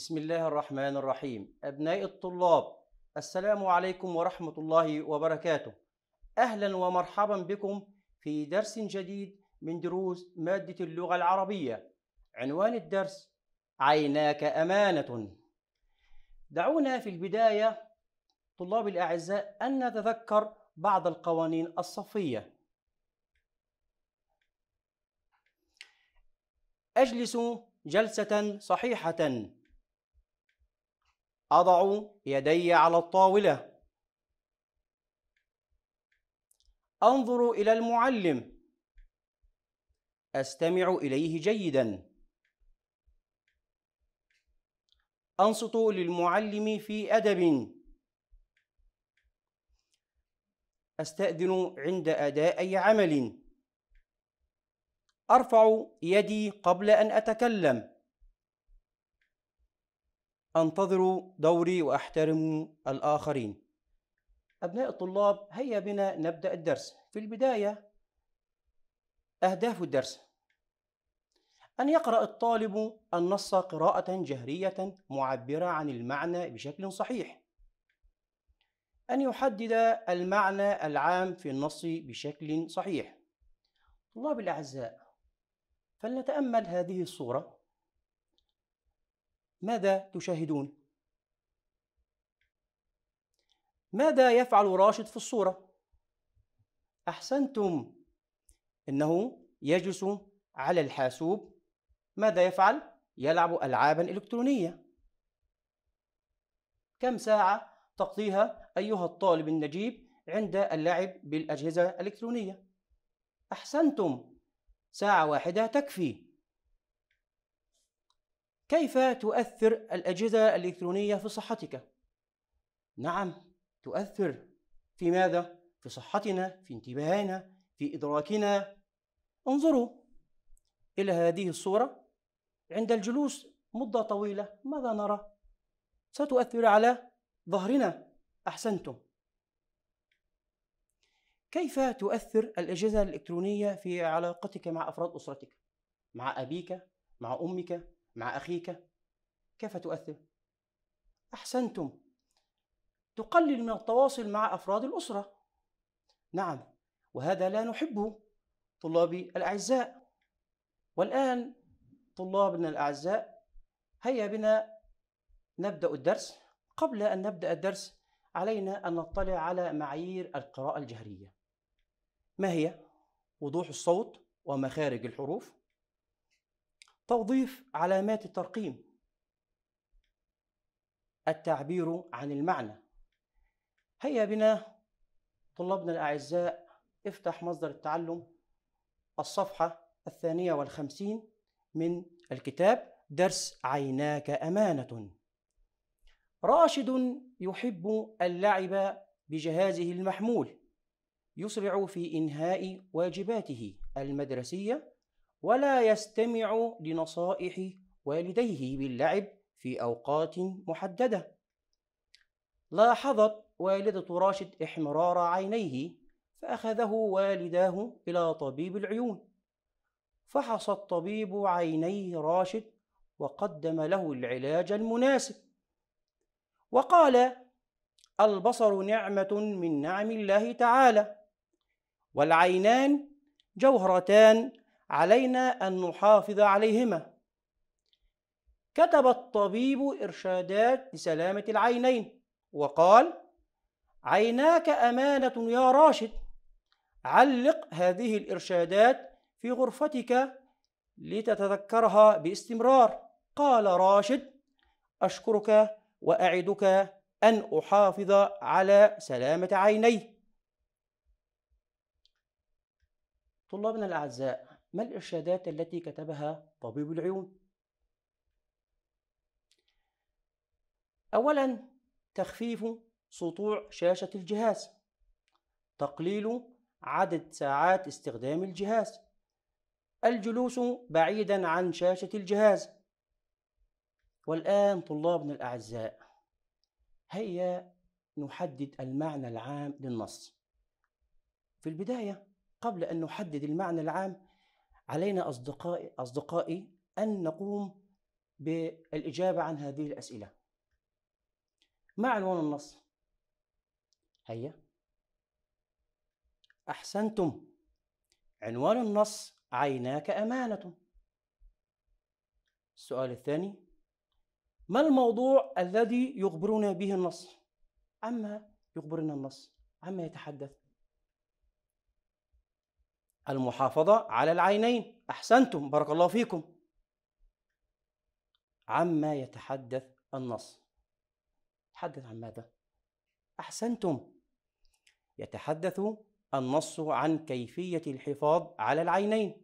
بسم الله الرحمن الرحيم أبناء الطلاب السلام عليكم ورحمة الله وبركاته أهلا ومرحبا بكم في درس جديد من دروس مادة اللغة العربية عنوان الدرس عيناك أمانة دعونا في البداية طلاب الأعزاء أن نتذكر بعض القوانين الصفية أجلس جلسة صحيحة أضع يدي على الطاولة أنظر إلى المعلم أستمع إليه جيدا أنصت للمعلم في أدب أستأذن عند أداء أي عمل أرفع يدي قبل أن أتكلم أنتظر دوري وأحترم الآخرين أبناء الطلاب هيا بنا نبدأ الدرس في البداية أهداف الدرس أن يقرأ الطالب النص قراءة جهرية معبرة عن المعنى بشكل صحيح أن يحدد المعنى العام في النص بشكل صحيح طلاب الأعزاء فلنتأمل هذه الصورة ماذا تشاهدون ماذا يفعل راشد في الصوره احسنتم انه يجلس على الحاسوب ماذا يفعل يلعب العابا الكترونيه كم ساعه تقضيها ايها الطالب النجيب عند اللعب بالاجهزه الالكترونيه احسنتم ساعه واحده تكفي كيف تؤثر الأجهزة الإلكترونية في صحتك؟ نعم تؤثر في ماذا؟ في صحتنا، في انتباهنا، في إدراكنا. انظروا إلى هذه الصورة عند الجلوس مدة طويلة ماذا نرى؟ ستؤثر على ظهرنا أحسنتم. كيف تؤثر الأجهزة الإلكترونية في علاقتك مع أفراد أسرتك؟ مع أبيك، مع أمك، مع أخيك كيف تؤثر؟ أحسنتم تقلل من التواصل مع أفراد الأسرة نعم وهذا لا نحبه طلابي الأعزاء والآن طلابنا الأعزاء هيا بنا نبدأ الدرس قبل أن نبدأ الدرس علينا أن نطلع على معايير القراءة الجهرية ما هي؟ وضوح الصوت ومخارج الحروف توظيف علامات الترقيم التعبير عن المعنى هيا بنا طلابنا الأعزاء افتح مصدر التعلم الصفحة الثانية والخمسين من الكتاب درس عيناك أمانة راشد يحب اللعب بجهازه المحمول يسرع في إنهاء واجباته المدرسية ولا يستمع لنصائح والديه باللعب في أوقات محددة لاحظت والدة راشد إحمرار عينيه فأخذه والداه إلى طبيب العيون فحص الطبيب عيني راشد وقدم له العلاج المناسب وقال البصر نعمة من نعم الله تعالى والعينان جوهرتان علينا أن نحافظ عليهما كتب الطبيب إرشادات لسلامة العينين وقال عيناك أمانة يا راشد علق هذه الإرشادات في غرفتك لتتذكرها باستمرار قال راشد أشكرك وأعدك أن أحافظ على سلامة عيني طلابنا الأعزاء ما الإرشادات التي كتبها طبيب العيون؟ أولا تخفيف سطوع شاشة الجهاز تقليل عدد ساعات استخدام الجهاز الجلوس بعيدا عن شاشة الجهاز والآن طلابنا الأعزاء هيا نحدد المعنى العام للنص في البداية قبل أن نحدد المعنى العام علينا أصدقائي, أصدقائي أن نقوم بالإجابة عن هذه الأسئلة ما عنوان النص؟ هيا أحسنتم عنوان النص عيناك أمانة السؤال الثاني ما الموضوع الذي يخبرنا به النص؟ عما يخبرنا النص؟ عما يتحدث؟ المحافظة على العينين أحسنتم بارك الله فيكم عما يتحدث النص يتحدث عن ماذا؟ أحسنتم يتحدث النص عن كيفية الحفاظ على العينين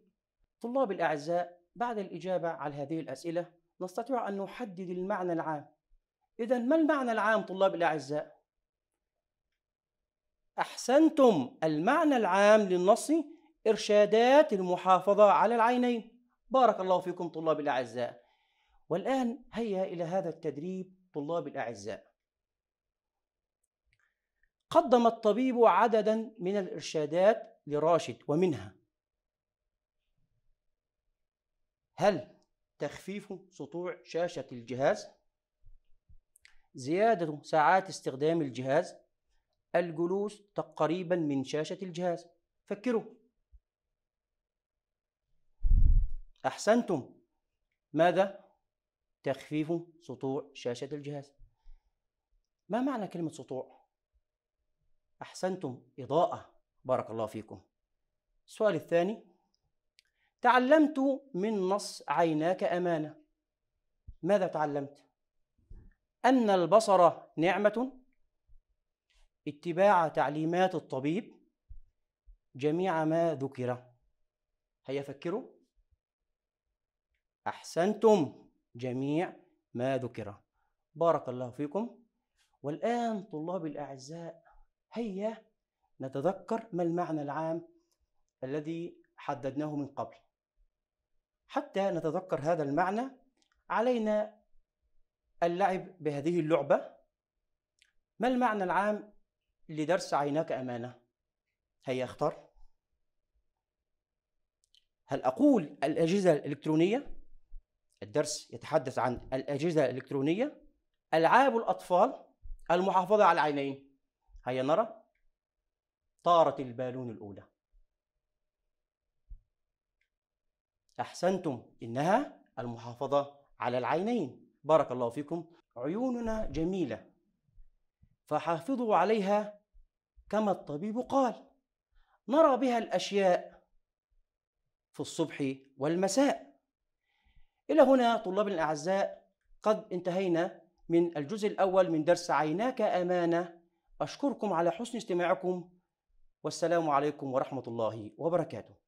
طلاب الأعزاء بعد الإجابة على هذه الأسئلة نستطيع أن نحدد المعنى العام إذا ما المعنى العام طلاب الأعزاء؟ أحسنتم المعنى العام للنص إرشادات المحافظة على العينين بارك الله فيكم طلاب الأعزاء والآن هيا إلى هذا التدريب طلاب الأعزاء قدم الطبيب عددا من الإرشادات لراشد ومنها هل تخفيف سطوع شاشة الجهاز زيادة ساعات استخدام الجهاز الجلوس تقريبا من شاشة الجهاز فكروا أحسنتم ماذا؟ تخفيف سطوع شاشة الجهاز ما معنى كلمة سطوع؟ أحسنتم إضاءة بارك الله فيكم السؤال الثاني تعلمت من نص عيناك أمانة ماذا تعلمت؟ أن البصر نعمة اتباع تعليمات الطبيب جميع ما ذكر هيا فكروا أحسنتم جميع ما ذكر بارك الله فيكم والآن طلابي الأعزاء هيا نتذكر ما المعنى العام الذي حددناه من قبل حتى نتذكر هذا المعنى علينا اللعب بهذه اللعبة ما المعنى العام لدرس عيناك أمانة هيا اختر هل أقول الأجهزة الإلكترونية الدرس يتحدث عن الأجهزة الإلكترونية ألعاب الأطفال المحافظة على العينين هيا نرى طارت البالون الأولى أحسنتم إنها المحافظة على العينين بارك الله فيكم عيوننا جميلة فحافظوا عليها كما الطبيب قال نرى بها الأشياء في الصبح والمساء إلى هنا طلاب الأعزاء قد انتهينا من الجزء الأول من درس عيناك أمانة أشكركم على حسن استماعكم والسلام عليكم ورحمة الله وبركاته